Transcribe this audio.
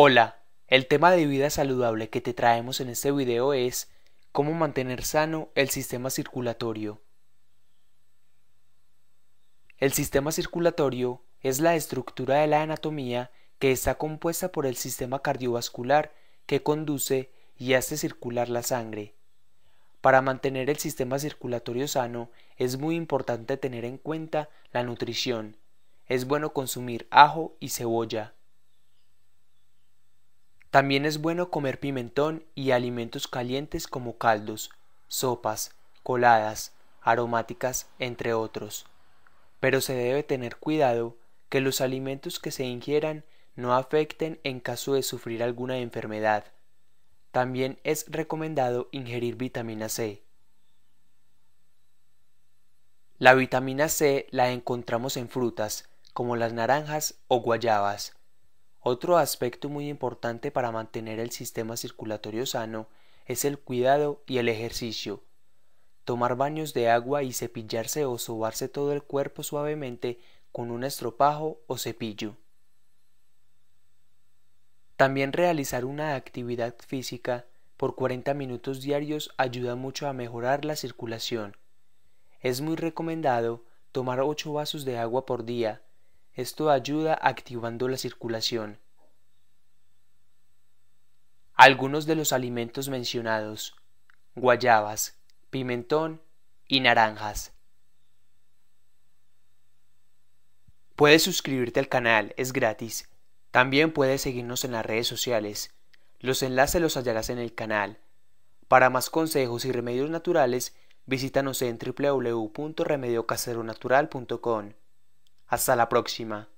Hola, el tema de vida saludable que te traemos en este video es cómo mantener sano el sistema circulatorio. El sistema circulatorio es la estructura de la anatomía que está compuesta por el sistema cardiovascular que conduce y hace circular la sangre. Para mantener el sistema circulatorio sano es muy importante tener en cuenta la nutrición. Es bueno consumir ajo y cebolla también es bueno comer pimentón y alimentos calientes como caldos, sopas, coladas, aromáticas, entre otros. Pero se debe tener cuidado que los alimentos que se ingieran no afecten en caso de sufrir alguna enfermedad. También es recomendado ingerir vitamina C. La vitamina C la encontramos en frutas, como las naranjas o guayabas. Otro aspecto muy importante para mantener el sistema circulatorio sano es el cuidado y el ejercicio. Tomar baños de agua y cepillarse o sobarse todo el cuerpo suavemente con un estropajo o cepillo. También realizar una actividad física por 40 minutos diarios ayuda mucho a mejorar la circulación. Es muy recomendado tomar 8 vasos de agua por día, esto ayuda activando la circulación. Algunos de los alimentos mencionados. Guayabas, pimentón y naranjas. Puedes suscribirte al canal, es gratis. También puedes seguirnos en las redes sociales. Los enlaces los hallarás en el canal. Para más consejos y remedios naturales, visítanos en www.remediocaseronatural.com. Hasta la próxima.